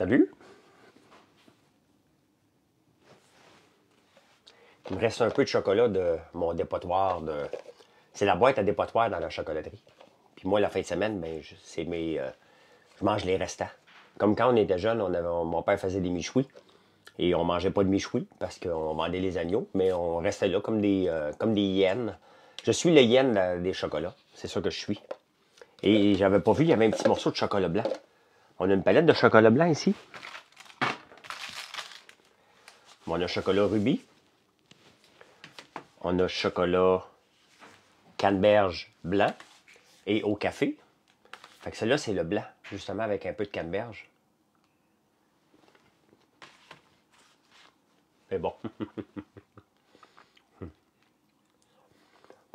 Salut. Il me reste un peu de chocolat de mon dépotoir. De... C'est la boîte à dépotoir dans la chocolaterie. Puis moi, la fin de semaine, ben, c'est mes, euh, je mange les restants. Comme quand on était jeune, on avait, mon père faisait des michouis. Et on mangeait pas de michouis parce qu'on vendait les agneaux, mais on restait là comme des, euh, comme des hyènes. Je suis le hyène des chocolats. C'est ça que je suis. Et j'avais pas vu, il y avait un petit morceau de chocolat blanc. On a une palette de chocolat blanc ici. On a chocolat rubis. On a chocolat canneberge blanc et au café. Fait que celui-là, c'est le blanc, justement, avec un peu de canneberge. Mais bon.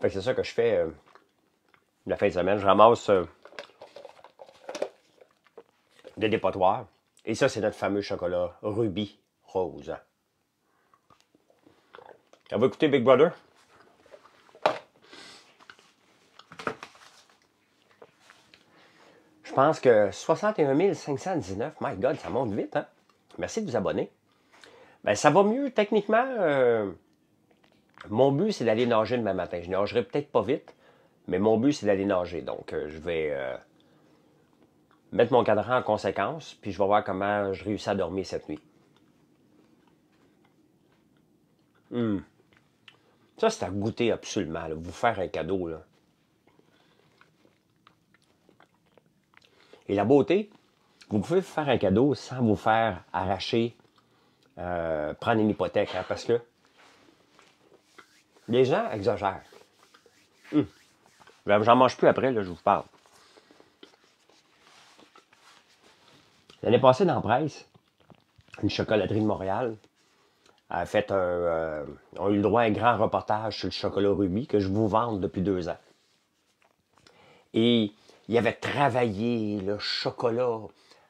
fait que c'est ça que je fais euh, la fin de semaine. Je ramasse euh, de dépotoir. Et ça, c'est notre fameux chocolat Ruby rose. Ça va écouter Big Brother? Je pense que 61 519, my God, ça monte vite, hein? Merci de vous abonner. Ben, ça va mieux techniquement. Euh, mon but, c'est d'aller nager demain matin. Je nagerai peut-être pas vite, mais mon but, c'est d'aller nager. Donc, euh, je vais... Euh, mettre mon cadran en conséquence, puis je vais voir comment je réussis à dormir cette nuit. Hmm. Ça, c'est à goûter absolument, vous faire un cadeau. Là. Et la beauté, vous pouvez faire un cadeau sans vous faire arracher, euh, prendre une hypothèque, hein, parce que les gens exagèrent. Hmm. J'en mange plus après, là, je vous parle. L'année passée, dans Presse, une chocolaterie de Montréal a fait un, euh, eu le droit à un grand reportage sur le chocolat rubis que je vous vends depuis deux ans. Et il avait travaillé le chocolat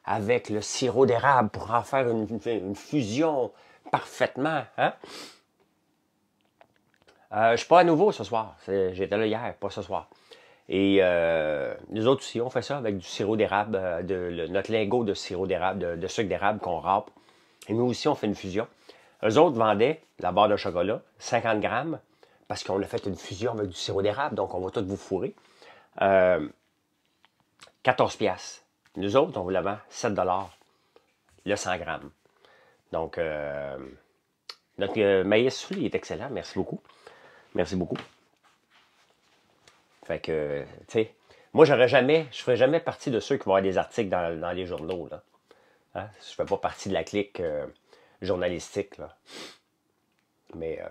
avec le sirop d'érable pour en faire une, fusion parfaitement. Hein? Euh, je ne suis pas à nouveau ce soir. J'étais là hier, pas ce soir. Et euh, nous autres aussi, on fait ça avec du sirop d'érable, euh, notre lingot de sirop d'érable, de, sucre d'érable qu'on râpe. Et nous aussi, on fait une fusion. Eux autres vendaient la barre de chocolat, 50 grammes, parce qu'on a fait une fusion avec du sirop d'érable, donc on va tout vous fourrer. 14 euh, piastres. Nous autres, on vous la vend 7 le 100 grammes. Donc, notre maïs est excellent. Merci beaucoup. Merci beaucoup. Fait que, moi, j'aurais jamais, je ferais jamais partie de ceux qui vont avoir des articles dans, les journaux, là. ne hein? Je fais pas partie de la clique euh, journalistique, là. Mais, euh,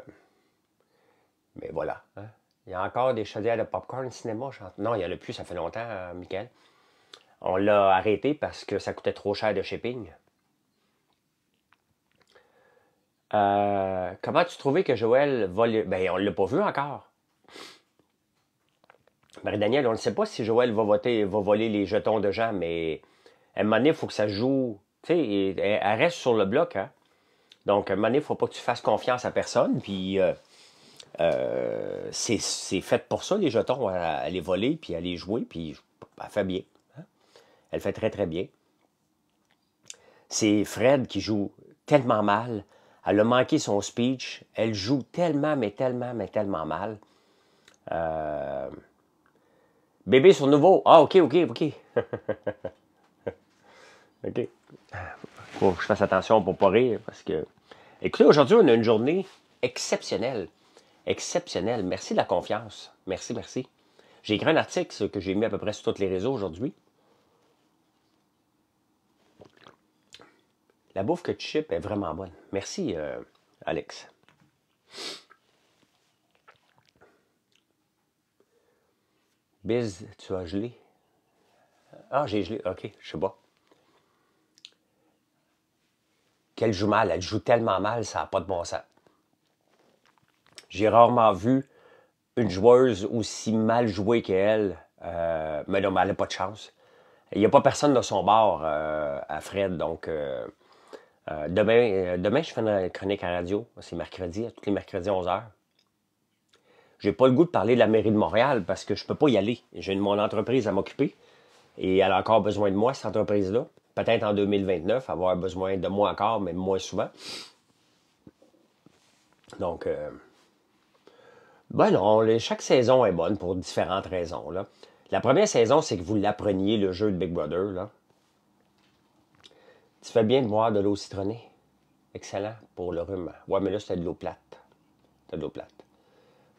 mais voilà. Hein. Il y a encore des chaudières de popcorn cinéma. Non, il y en a plus, ça fait longtemps, euh, Michael. On l'a arrêté parce que ça coûtait trop cher de shipping. Euh, comment tu trouvais que Joël va... Ben, on ne l'a pas vu encore. Marie-Daniel, on ne sait pas si Joël va voter, va voler les jetons de Jean, mais à un il faut que ça joue. Tu sais, elle reste sur le bloc. Hein? Donc, à il ne faut pas que tu fasses confiance à personne. Puis, euh, euh, c'est, fait pour ça, les jetons, à, les voler, puis à les jouer. Puis, elle fait bien. Hein. Elle fait très, très bien. C'est Fred qui joue tellement mal. Elle a manqué son speech. Elle joue tellement, mais tellement, mais tellement mal. Euh, Bébé sur nouveau. Ah, OK, OK, OK. OK. Faut que je fasse attention pour pas rire parce que. Écoutez, aujourd'hui, on a une journée exceptionnelle. Exceptionnelle. Merci de la confiance. Merci, merci. J'ai écrit un article que j'ai mis à peu près sur tous les réseaux aujourd'hui. La bouffe que tu chips est vraiment bonne. Merci, euh, Alex. Biz, tu as gelé. Ah, j'ai gelé. OK, je sais pas. Qu'elle joue mal. Elle joue tellement mal, ça n'a pas de bon sens. J'ai rarement vu une joueuse aussi mal jouée qu'elle. Euh, mais non, elle n'a pas de chance. Il n'y a pas personne de son bord euh, à Fred, donc... Euh, demain, demain, je fais une chronique en radio. C'est mercredi, tous les mercredis 11h j'ai pas le goût de parler de la mairie de Montréal parce que je peux pas y aller. J'ai mon entreprise à m'occuper et elle a encore besoin de moi, cette entreprise-là. Peut-être en 2029, avoir besoin de moi encore, mais moins souvent. Donc, euh... ben non, les... chaque saison est bonne pour différentes raisons. La première saison, c'est que vous l'appreniez, le jeu de Big Brother. Tu fais bien de boire de l'eau citronnée. Excellent pour le rhume. Ouais, mais là, c'était de l'eau plate. C'était de l'eau plate.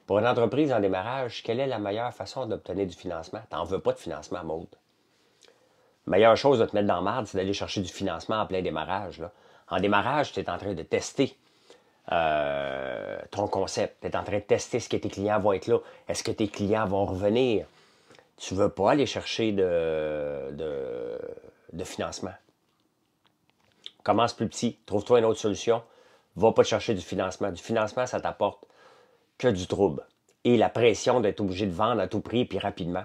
Pour une entreprise en démarrage, quelle est la meilleure façon d'obtenir du financement? Tu n'en veux pas de financement, Maude. Meilleure chose de te mettre dans marde, c'est d'aller chercher du financement en plein démarrage. En démarrage, tu es en train de tester euh, ton concept. Tu es en train de tester ce que tes clients vont être là. Est-ce que tes clients vont revenir? Tu ne veux pas aller chercher de, de, financement. Commence plus petit, trouve-toi une autre solution. Va pas chercher du financement. Du financement, ça t'apporte que du trouble et la pression d'être obligé de vendre à tout prix puis rapidement.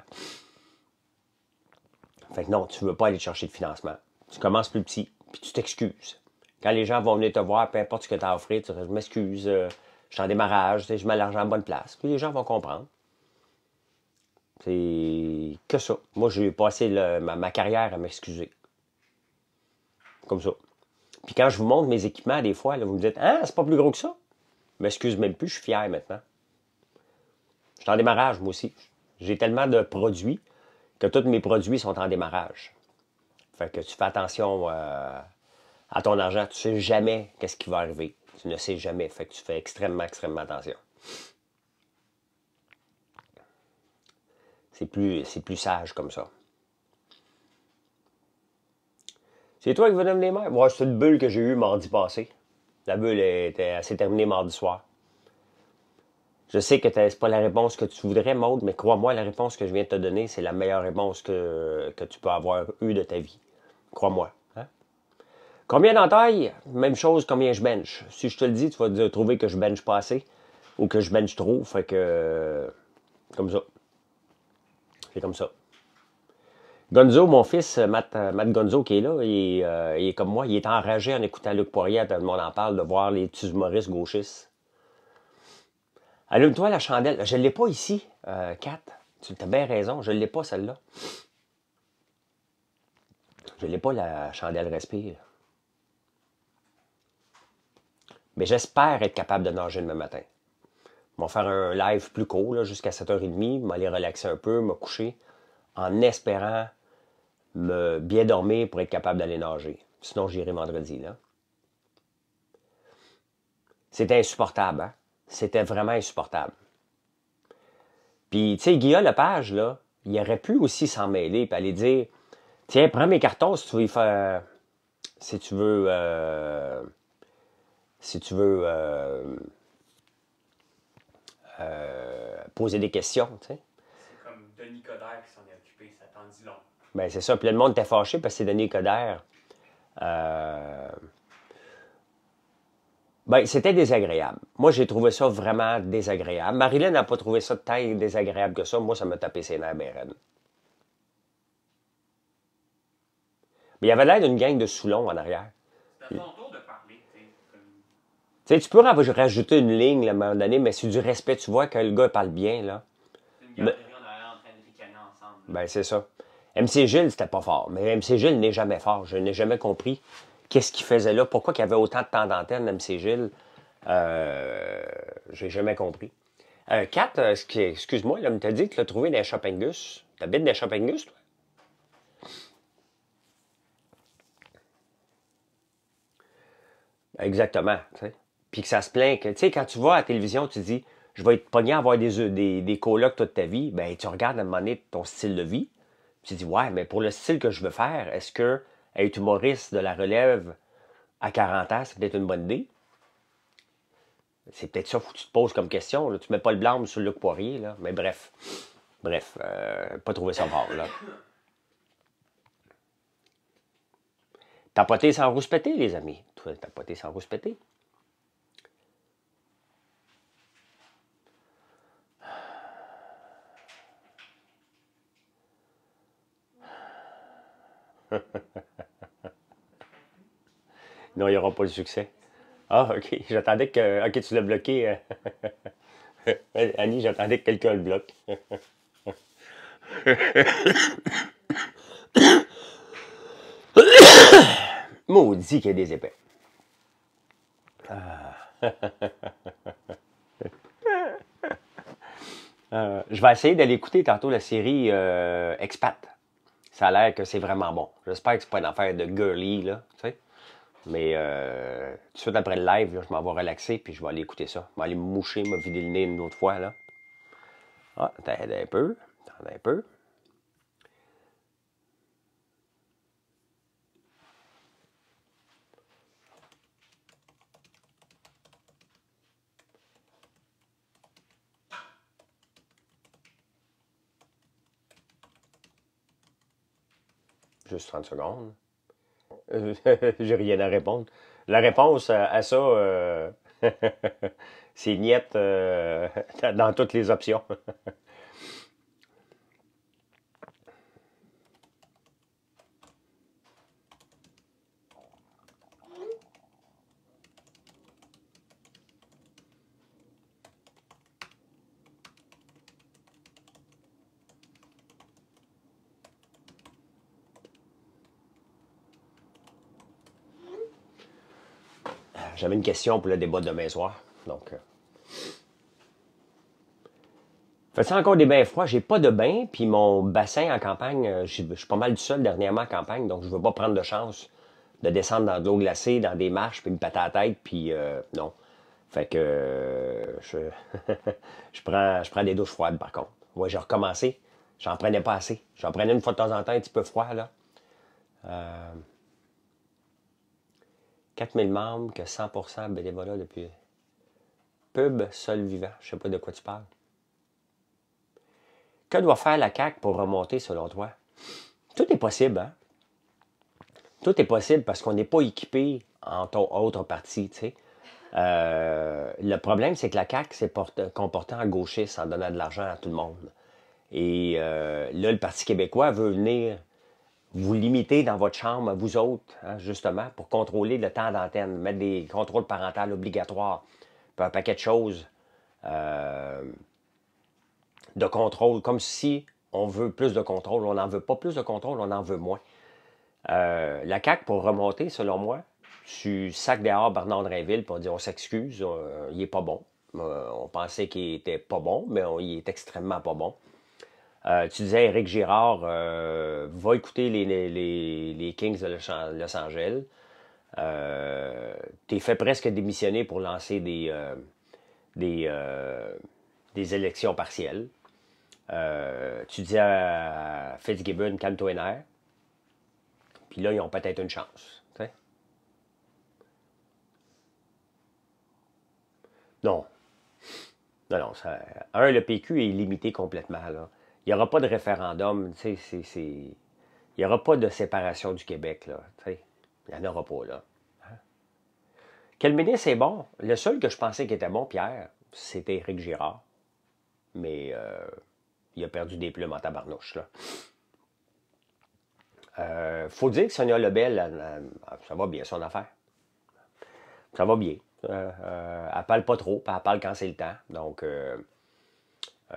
Fait non, tu ne veux pas aller chercher de financement. Tu commences plus petit, puis tu t'excuses. Quand les gens vont venir te voir, peu importe ce que tu as offert, tu dis Je m'excuse, euh, je suis démarrage, je mets l'argent en bonne place. Puis les gens vont comprendre. C'est que ça. Moi, j'ai passé ma, carrière à m'excuser. Comme ça. Puis quand je vous montre mes équipements, des fois, là, vous me dites Ah, c'est pas plus gros que ça m'excuse même plus, je suis fier maintenant. Je suis en démarrage, moi aussi. J'ai tellement de produits que tous mes produits sont en démarrage. Fait que tu fais attention euh, à ton argent. Tu ne sais jamais qu'est-ce qui va arriver. Tu ne sais jamais. Fait que tu fais extrêmement, extrêmement attention. C'est plus, c'est plus sage comme ça. C'est toi qui donner les mains. Moi, c'est une bulle que j'ai eue mardi passé. La bulle était, assez terminée mardi soir. Je sais que ce pas la réponse que tu voudrais, Maude, mais crois-moi, la réponse que je viens de te donner, c'est la meilleure réponse que, que tu peux avoir eue de ta vie. Crois-moi. Hein? Combien d'entailles? Même chose, combien je bench. Si je te le dis, tu vas trouver que je bench pas assez ou que je bench trop. Fait que. Comme ça. C'est comme ça. Gonzo, mon fils, euh, euh, Matt, Gonzo, qui est là, euh, il, est comme moi, il est enragé en écoutant Luc Poirier, tout le monde en parle, de voir les humoristes gauchistes. Allume-toi la chandelle. Je ne l'ai pas ici, Kat. Tu as bien raison, je ne l'ai pas celle-là. Je ne l'ai pas la chandelle respire. Mais j'espère être capable de nager demain matin. Je faire un live plus court, jusqu'à 7h30, m'aller relaxer un peu, me coucher, en espérant me bien dormir pour être capable d'aller nager. Sinon, j'irai vendredi, là. C'était insupportable, hein? C'était vraiment insupportable. Puis, tu sais, Guillaume Lepage, là, il aurait pu aussi s'en mêler et aller dire Tiens, prends mes cartons si tu veux faire. Si tu veux. Euh, si tu veux. Euh, euh, poser des questions, tu sais. C'est comme Denis Coderre qui s'en est occupé, ça t'en dit long. Ben, c'est ça. Puis le monde était fâché parce que c'est Denis Coderre. Euh... Ben, c'était désagréable. Moi, j'ai trouvé ça vraiment désagréable. Marilyn n'a pas trouvé ça tant désagréable que ça. Moi, ça m'a tapé ses nerfs, Mérène. Mais il y avait l'air d'une gang de soulons en arrière. C'était son tour de parler. T'sais. Tu peux rajouter une ligne à un moment donné, mais c'est du respect. Tu vois que le gars parle bien. là. C'est une en train de ricaner ensemble. Ben, c'est ça. MC Gilles, c'était pas fort, mais MC Gilles n'est jamais fort. Je n'ai jamais compris qu'est-ce qu'il faisait là, pourquoi il y avait autant de temps d'antenne, MC Gilles. Euh, j'ai jamais compris. Euh, Kat, euh, excuse-moi, là, me dit que tu l'as trouvé des Gus. T'habites des gus toi? Exactement, Puis que ça se plaint que, tu sais, quand tu vas à la télévision, tu dis, je vais être pogné à avoir des, des, des colocs toute ta vie, ben tu regardes à un moment ton style de vie, tu dis « ouais, mais pour le style que je veux faire, est-ce que être humoriste de la relève à 40 ans, c'est peut-être une bonne idée? C'est peut-être ça que tu te poses comme question. Tu Tu mets pas le blâme sur Luc Poirier, là. mais bref. Bref, euh, pas trouvé ça rare. là. Tapoter sans rouspéter, les amis. Tapoter sans rouspéter. non, il n'y aura pas de succès. Ah, ok, j'attendais que. Ok, tu l'as bloqué. Euh. Annie, j'attendais que quelqu'un le bloque. Maudit qu'il y a des épais. Ah. Euh, je vais essayer d'aller écouter tantôt la série euh, Expat ça a l'air que c'est vraiment bon. J'espère que c'est pas une affaire de girly, là, tu sais. Mais euh, tout de suite après le live, je m'en vais relaxer, puis je vais aller écouter ça. Je vais aller me moucher, me vider le nez une autre fois, là. Ah, attendez un peu, attendez un peu. Juste 30 secondes. Euh, j'ai rien à répondre. La réponse à, ça, euh, c'est niette euh, dans toutes les options. J'avais une question pour le débat de demain soir. Donc. que euh. encore des bains froids? J'ai pas de bain, puis mon bassin en campagne, euh, je suis pas mal du sol dernièrement en campagne, donc je veux pas prendre de chance de descendre dans de l'eau glacée, dans des marches, puis me à la tête, puis euh, non. Fait que je, je, prends, je prends des douches froides par contre. Ouais, j'ai recommencé. J'en prenais pas assez. J'en prenais une fois de temps en temps un petit peu froid, là. 4000 membres, que 100% bénévolat depuis. Pub seul vivant. Je ne sais pas de quoi tu parles. Que doit faire la CAQ pour remonter selon toi? Tout est possible, hein? Tout est possible parce qu'on n'est pas équipé en ton autre parti, tu sais. Euh, le problème, c'est que la CAQ s'est comportée en gauchiste en donnant de l'argent à tout le monde. Et euh, là, le Parti québécois veut venir vous limitez dans votre chambre, vous autres, hein, justement, pour contrôler le temps d'antenne, mettre des contrôles parentaux obligatoires, puis un paquet de choses euh, de contrôle, comme si on veut plus de contrôle. On n'en veut pas plus de contrôle, on en veut moins. Euh, la CAQ, pour remonter, selon moi, tu sac dehors Bernard Drainville, pour dire on s'excuse, il n'est pas bon. Euh, on pensait qu'il était pas bon, mais il est extrêmement pas bon. Euh, tu disais, Eric Girard euh, va écouter les, Kings de Los Angeles. Euh, tu es fait presque démissionner pour lancer des, euh, des, élections partielles. tu disais à Fitzgibbon, calme-toi Puis là, ils ont peut-être une chance. Non. Non, non. Un, le PQ est limité complètement. Là il n'y aura pas de référendum, tu sais, c'est... Il n'y aura pas de séparation du Québec, là, tu Il n'y en aura pas, là. Hein? Quel ministre est bon? Le seul que je pensais qui était bon, Pierre, c'était Éric Girard. Mais euh, il a perdu des plumes en tabarnouche, là. Euh, faut dire que Sonia Lebel, ça va bien son affaire. Ça va bien. Euh, euh elle parle pas trop, elle parle quand c'est le temps. Donc,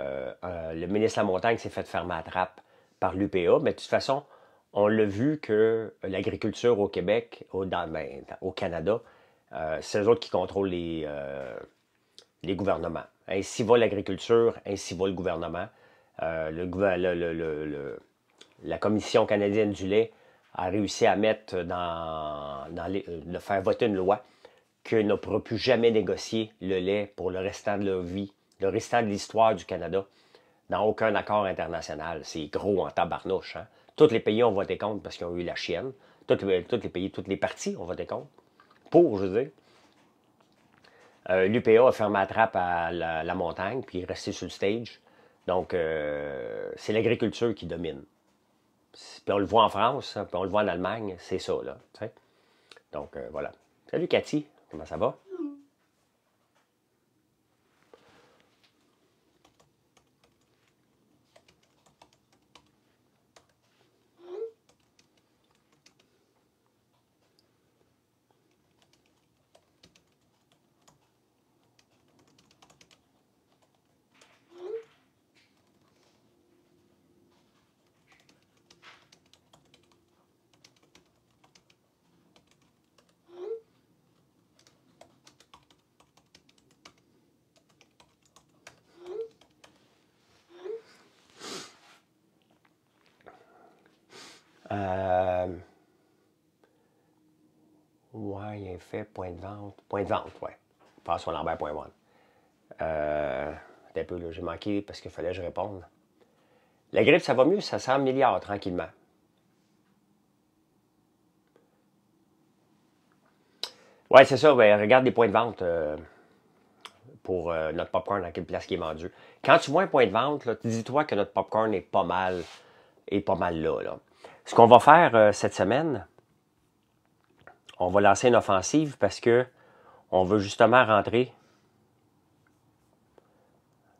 euh, euh, le ministre La Montagne s'est fait fermer à trappe par l'UPA, mais de toute façon, on l'a vu que l'agriculture au Québec, au, ben, Canada, euh, c'est eux autres qui contrôlent les, gouvernements. Ainsi va l'agriculture, ainsi va le gouvernement. la Commission canadienne du lait a réussi à mettre dans, dans faire voter une loi que ne plus jamais négocier le lait pour le restant de leur vie le restant de l'histoire du Canada dans aucun accord international. C'est gros en tabarnouche. Hein. Tous les pays ont voté contre parce qu'ils ont eu la chienne. Tous les, pays, toutes les parties ont voté contre. Pour, je veux dire. Euh, L'UPA a fermé la trappe à la, montagne, puis est resté sur le stage. Donc, euh, c'est l'agriculture qui domine. Puis on le voit en France, puis on le voit en Allemagne, c'est ça, là. Donc, euh, voilà. Salut Cathy, comment ça va? point de vente. Point de vente, ouais. Passons Lambert.one. Euh, un peu, là, j'ai manqué parce qu'il fallait que je réponde. La grippe, ça va mieux, ça 100 milliards tranquillement. Ouais, c'est ça. Ben, regarde les points de vente euh, pour euh, notre popcorn, dans quelle place qui est vendu. Quand tu vois un point de vente, dis-toi que notre popcorn est pas mal, et pas mal là. Ce qu'on va faire euh, cette semaine, on va lancer une offensive parce que on veut justement rentrer.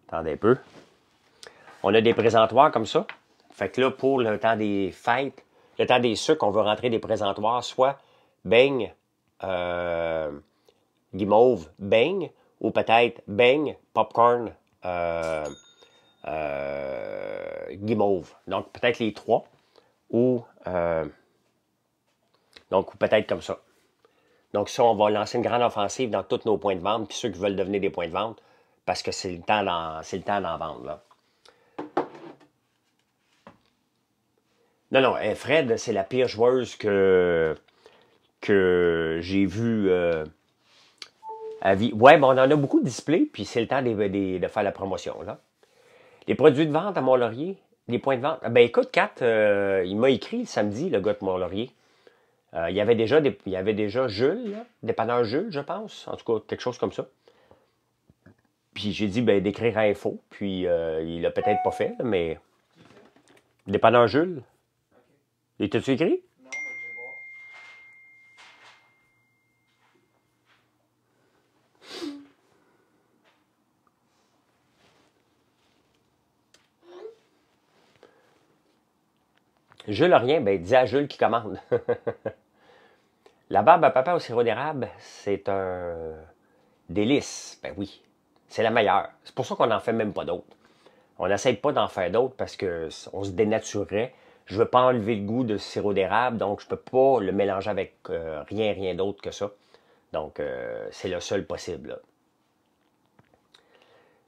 Attendez un peu. On a des présentoirs comme ça. Fait que là, pour le temps des fêtes, le temps des sucres, on veut rentrer des présentoirs, soit beigne, euh, guimauve, beigne, ou peut-être beigne, popcorn, euh, euh guimauve. Donc peut-être les trois. Ou. Euh, donc, peut-être comme ça. Donc, ça, on va lancer une grande offensive dans tous nos points de vente, puis ceux qui veulent devenir des points de vente, parce que c'est le temps d'en vendre. Là. Non, non, eh, Fred, c'est la pire joueuse que, que j'ai vue euh, à vie. Ouais, mais on en a beaucoup de puis c'est le temps de faire la promotion. Là. Les produits de vente à Mont-Laurier, les points de vente. Ah, ben écoute, Kat, euh, il m'a écrit le samedi, le gars de Mont-Laurier. Euh, il, y avait déjà y avait déjà Jules, Dépendant dépanneur Jules, je pense, en tout cas, quelque chose comme ça. Puis j'ai dit ben, d'écrire info, puis euh, il l'a peut-être pas fait, mais. Dépanneur Jules. Il t'a-tu écrit? Jules rien, ben dis à Jules qui commande. la barbe à papa au sirop d'érable, c'est un délice. Ben oui, c'est la meilleure. C'est pour ça qu'on n'en fait même pas d'autres. On n'essaie pas d'en faire d'autres parce qu'on se dénaturerait. Je ne veux pas enlever le goût de sirop d'érable, donc je ne peux pas le mélanger avec euh, rien, rien d'autre que ça. Donc, euh, c'est le seul possible.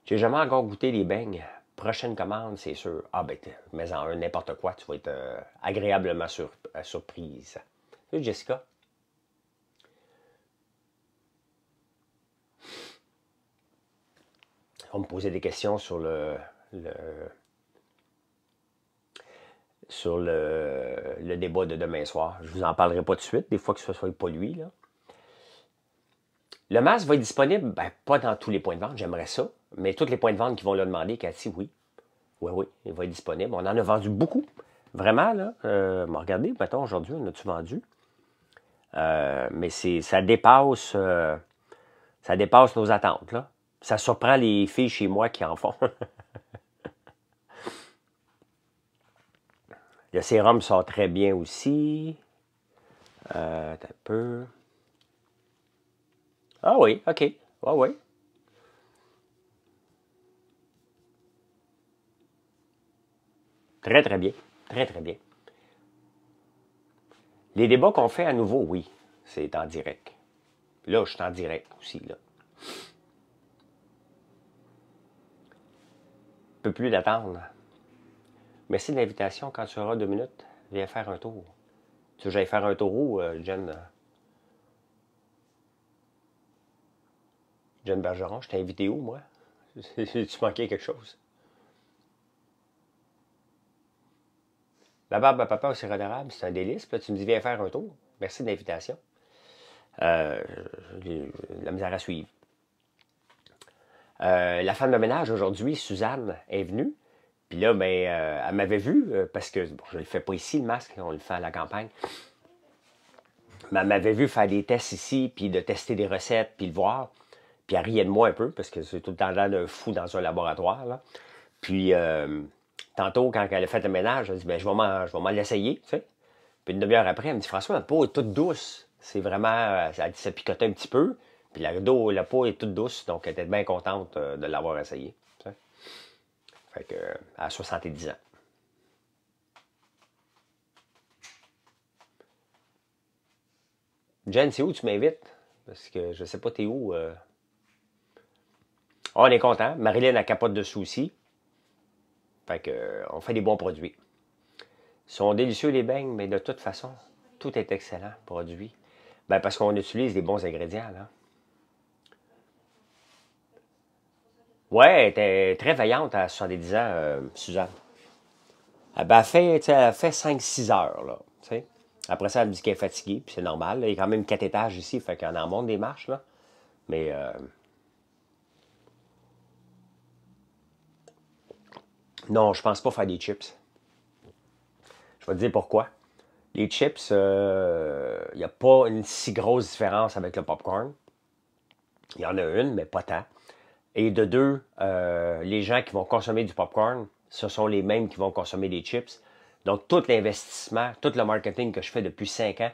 J'ai jamais encore goûté des beignes. Prochaine commande, c'est sûr. Ah, ben, mais en un n'importe quoi, tu vas être euh, agréablement sur, euh, surprise. Jessica. On me posait des questions sur le, sur le, le, débat de demain soir. Je vous en parlerai pas tout de suite, des fois que ce soit pas lui. Là. Le masque va être disponible, ben, pas dans tous les points de vente, j'aimerais ça, mais tous les points de vente qui vont le demander, Cathy, oui. Oui, oui, il va être disponible. On en a vendu beaucoup. Vraiment, là. Euh, regardez, mettons, aujourd'hui, on a-tu vendu? Euh, mais ça dépasse, euh, ça dépasse nos attentes, là. Ça surprend les filles chez moi qui en font. Le sérum sort très bien aussi. un peu. Ah oui, ok. Ah oui. Très, très bien. Très, très bien. Les débats qu'on fait à nouveau, oui, c'est en direct. Là, je suis en direct aussi, là. peux plus d'attendre. Merci de l'invitation. Quand tu auras deux minutes, viens faire un tour. Tu veux que j'aille faire un tour où, euh, Jen? Jeanne Bergeron, je t'ai invité où, moi? tu manquais quelque chose. La papa aussi honorable, c'est un délice. tu me dis, viens faire un tour. Merci de l'invitation. Euh, la misère à suivre. Euh, la femme de ménage aujourd'hui, Suzanne, est venue. Puis là, ben, euh, elle m'avait vu parce que je ne le fais pas ici, le masque, on le fait à la campagne. Mais elle m'avait vu faire des tests ici, puis de tester des recettes, puis le voir. Puis elle riait de moi un peu, parce que c'est tout le temps là d'un fou dans un laboratoire. Puis euh, tantôt, quand elle a fait le ménage, elle a dit ben, Je vais m'en l'essayer. Tu Puis une demi-heure après, elle me dit François, la peau est toute douce. C'est vraiment. Euh, elle dit Ça picotait un petit peu. Puis la, la peau est toute douce, donc elle était bien contente euh, de l'avoir essayé. Fait que, à 70 ans. Jen, c'est où tu m'invites? Parce que je sais pas, t'es où. Ah, on est content. Marilyn a capote de soucis. Fait qu'on euh, on fait des bons produits. Ils sont délicieux les beignes, mais de toute façon, tout est excellent produit. Ben, parce qu'on utilise des bons ingrédients. Là. Ouais, elle était très vaillante à 70 ans, euh, Suzanne. Ah, ben, elle, ben, fait, fait 5-6 heures. Là, Après ça, elle me dit qu'elle est fatiguée, puis c'est normal. Il y a quand même 4 étages ici, fait qu'on en monte des marches. Là. Mais. Euh, Non, je ne pense pas faire des chips. Je vais te dire pourquoi. Les chips, il euh, n'y a pas une si grosse différence avec le popcorn. Il y en a une, mais pas tant. Et de deux, euh, les gens qui vont consommer du popcorn, ce sont les mêmes qui vont consommer des chips. Donc, tout l'investissement, tout le marketing que je fais depuis cinq ans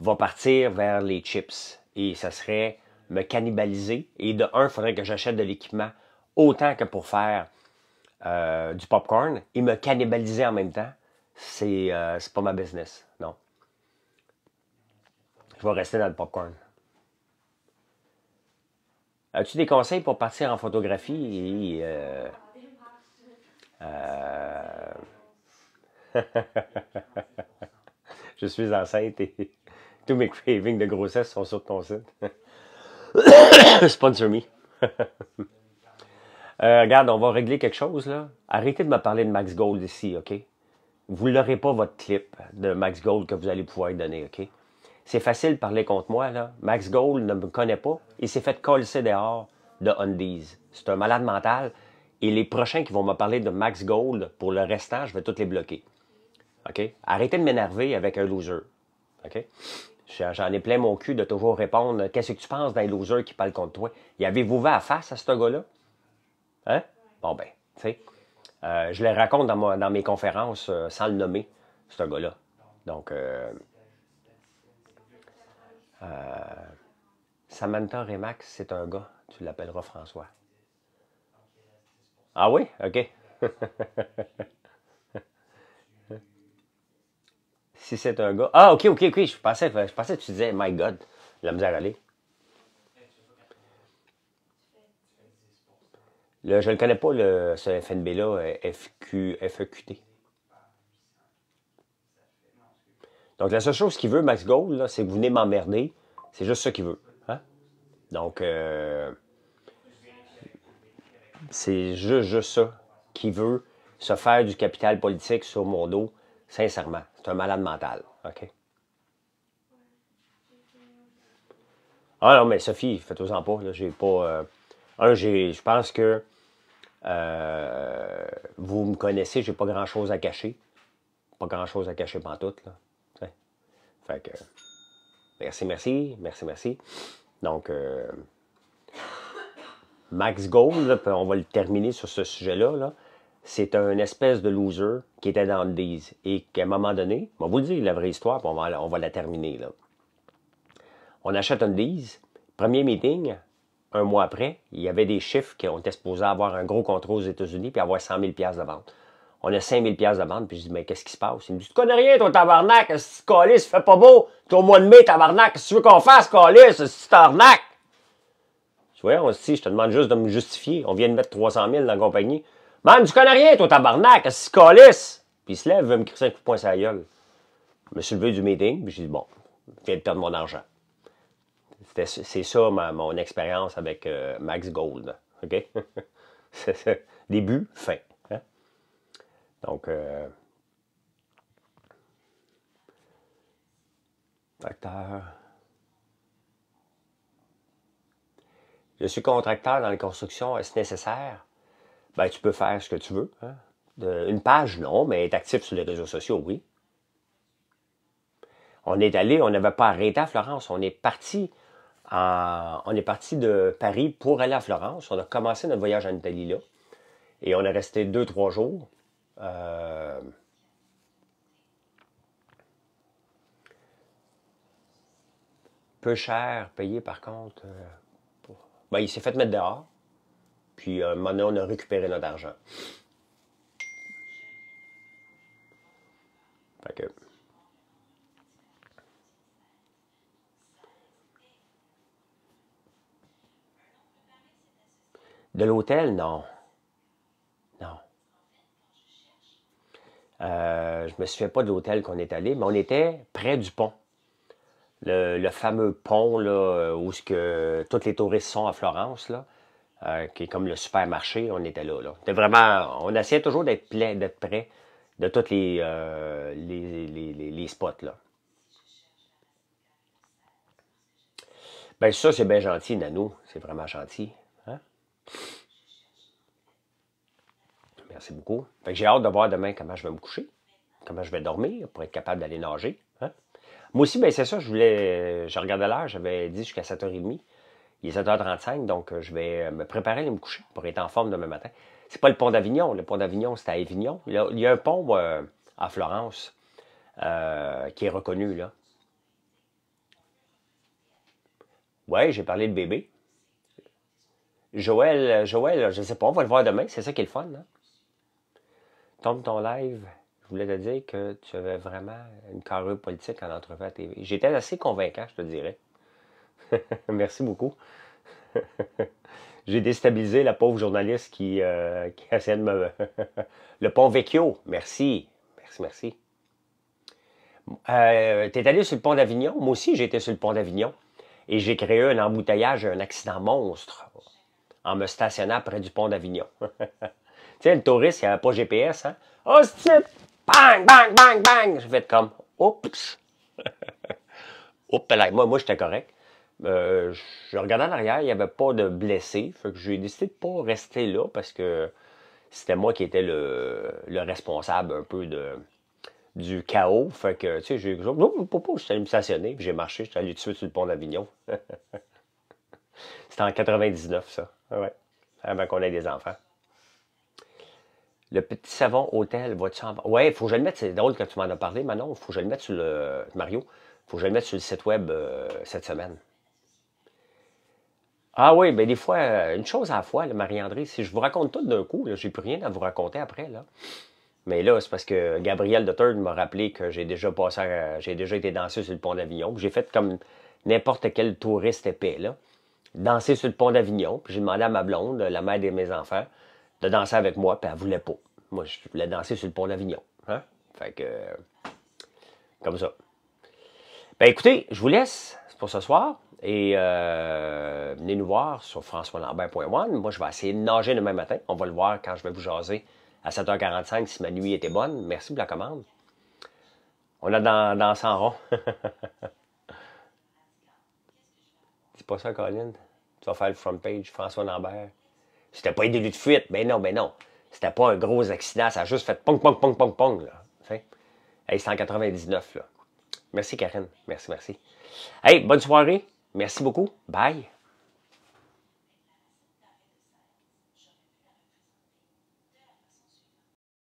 va partir vers les chips. Et ça serait me cannibaliser. Et de un, il faudrait que j'achète de l'équipement autant que pour faire euh, du popcorn et me cannibaliser en même temps, c'est euh, pas ma business. Non. Je vais rester dans le popcorn. As-tu des conseils pour partir en photographie euh, euh, je suis enceinte et tous mes cravings de grossesse sont sur ton site. Sponsor me. Euh, regarde, on va régler quelque chose, là. Arrêtez de me parler de Max Gold ici, OK? Vous n'aurez pas votre clip de Max Gold que vous allez pouvoir donner, OK? C'est facile de parler contre moi, là. Max Gold ne me connaît pas. Il s'est fait coller dehors de Undies. C'est un malade mental. Et les prochains qui vont me parler de Max Gold, pour le restant, je vais tous les bloquer. OK? Arrêtez de m'énerver avec un loser. OK? J'en ai plein mon cul de toujours répondre Qu'est-ce que tu penses d'un loser qui parle contre toi? Y avait vous vu à face à ce gars-là? Hein? Bon, ben, tu sais. Euh, je le raconte dans, ma, dans mes conférences euh, sans le nommer, c'est un gars-là. Donc, euh, euh, Samantha Remax, c'est un gars. Tu l'appelleras François. Ah oui? OK. si c'est un gars. Ah, OK, OK, OK. Je pensais, je pensais que tu disais My God, la misère aller. je ne le connais pas, le, ce FNB-là, FQ, e Donc, la seule chose qu'il veut, Max Gold, c'est que vous venez m'emmerder. C'est juste ça qu'il veut. Hein? Donc, euh, c'est juste, ça qu'il veut, se faire du capital politique sur mon dos, sincèrement. C'est un malade mental. OK? Ah non, mais Sophie, faites-vous-en pas. j'ai pas. Euh, un, je pense que euh, vous me connaissez, j'ai pas grand-chose à cacher. Pas grand-chose à cacher pantoute, là. Fait que... Merci, merci, merci, merci. Donc, euh, Max Gold, on va le terminer sur ce sujet-là, c'est un espèce de loser qui était dans le Deez et qu'à un moment donné, on va vous le dire, la vraie histoire, puis on va, on va la terminer. Là. On achète un Deez, premier meeting, un mois après, il y avait des chiffres qu'on était supposé avoir un gros contrôle aux États-Unis puis avoir 100 000 de vente. On a 5 000 de vente, puis je dis, mais qu'est-ce qui se passe? Il me dit, tu connais rien, toi, tabarnak, si tu colis, ça fait pas beau, t'es au mois de mai, tabarnak, qu'est-ce que tu veux qu'on fasse, Si c'est tarnac. Tu vois, on se dit, je te demande juste de me justifier, on vient de mettre 300 000 dans la compagnie. Man, tu connais rien, toi, tabarnak, si tu Puis il se lève, il veut me crisser un coup de poing sur gueule. Je me suis levé du meeting, puis je dis bon, je viens de perdre mon argent c'est ça mon expérience avec euh, Max Gold. début, fin. Hein? Donc, euh, Je suis contracteur dans les constructions, est-ce nécessaire? Ben, tu peux faire ce que tu veux. Hein? une page, non, mais être actif sur les réseaux sociaux, oui. On est allé, on n'avait pas arrêté à Florence, on est parti euh, on est parti de Paris pour aller à Florence. On a commencé notre voyage en Italie là. Et on est resté deux, trois jours. Euh, peu cher payé par contre. Euh, ben, il s'est fait mettre dehors. Puis maintenant, on a récupéré notre argent. Fait De l'hôtel, non. Non. Euh, je me souviens pas de l'hôtel qu'on est allé, mais on était près du pont. Le, fameux pont là, euh, où ce que tous les touristes sont à Florence, là, euh, qui est comme le supermarché, on était là. là. vraiment, on essayait toujours d'être près de tous euh, les, les, les, les, spots. Là. Ben ça, c'est bien gentil, Nano. C'est vraiment gentil. Merci beaucoup. j'ai hâte de voir demain comment je vais me coucher, comment je vais dormir pour être capable d'aller nager. Hein. Moi aussi, ben, c'est ça, je voulais. Je regardais l'heure, j'avais dit jusqu'à 7h30. Il est 7h35, donc euh, je vais me préparer à me coucher pour être en forme demain matin. C'est pas le pont d'Avignon. Le pont d'Avignon, c'est à Avignon. Il y a, un pont euh, à Florence euh, qui est reconnu, là. Ouais, j'ai parlé de bébé. Joël, euh, Joël, je sais pas, on va le voir demain, c'est ça qui est le fun. Hein? Tombe ton live. Je voulais te dire que tu avais vraiment une carrière politique en entrevue à TV. J'étais assez convaincant, je te dirais. Merci beaucoup. J'ai déstabilisé la pauvre journaliste qui, euh, de me. le pont Vecchio. Merci. Merci, merci. Euh, t'es allé sur le pont d'Avignon? Moi aussi, j'étais sur le pont d'Avignon. Et j'ai créé un embouteillage, un accident monstre en me stationnant près du pont d'Avignon. tu sais, le touriste, il n'y avait pas GPS, hein? Oh, c'est Bang, bang, bang, bang! Je vais être comme, oups! oups, là, moi, moi j'étais correct. Euh, je regardais en arrière, il n'y avait pas de blessé. Fait que j'ai décidé de ne pas rester là parce que c'était moi qui étais le, responsable un peu de, du chaos. Fait que, tu sais, j'ai non, pas, allé me stationner, j'ai marché, j'étais allé tout sur le pont d'Avignon. c'était en 99, ça. Ah oui, avant qu'on ait des enfants. Le petit savon hôtel, vas tu en... il faut que je le mette, c'est drôle que tu m'en as parlé, Manon, faut que je le mette sur le... Mario, faut que je le mette sur le site web euh, cette semaine. Ah oui, bien des fois, euh, une chose à la fois, Marie-André, si je vous raconte tout d'un coup, je j'ai plus rien à vous raconter après, là. Mais là, c'est parce que Gabriel Duterte m'a rappelé que j'ai déjà passé, euh, j'ai déjà été dansé sur le pont d'Avignon. J'ai fait comme n'importe quel touriste épais, là danser sur le pont d'Avignon. j'ai demandé à ma blonde, la mère de mes enfants, de danser avec moi, puis elle voulait pas. Moi, je voulais danser sur le pont d'Avignon. Hein? Fait que. comme ça. Ben écoutez, je vous laisse pour ce soir. Et euh, venez nous voir sur françoislambert.one. Moi, je vais essayer de nager demain matin. On va le voir quand je vais vous jaser à 7h45 si ma nuit était bonne. Merci pour la commande. On a dans, dans 100 C'est pas ça, Colin. Tu vas faire le front page, François Lambert. C'était pas une délit de fuite. mais ben non, mais ben non. C'était pas un gros accident. Ça a juste fait pong, pong, pong, pong, pong. Là. Hey, c'est en 99, là. Merci, Karine. Merci, merci. Hey, bonne soirée. Merci beaucoup. Bye.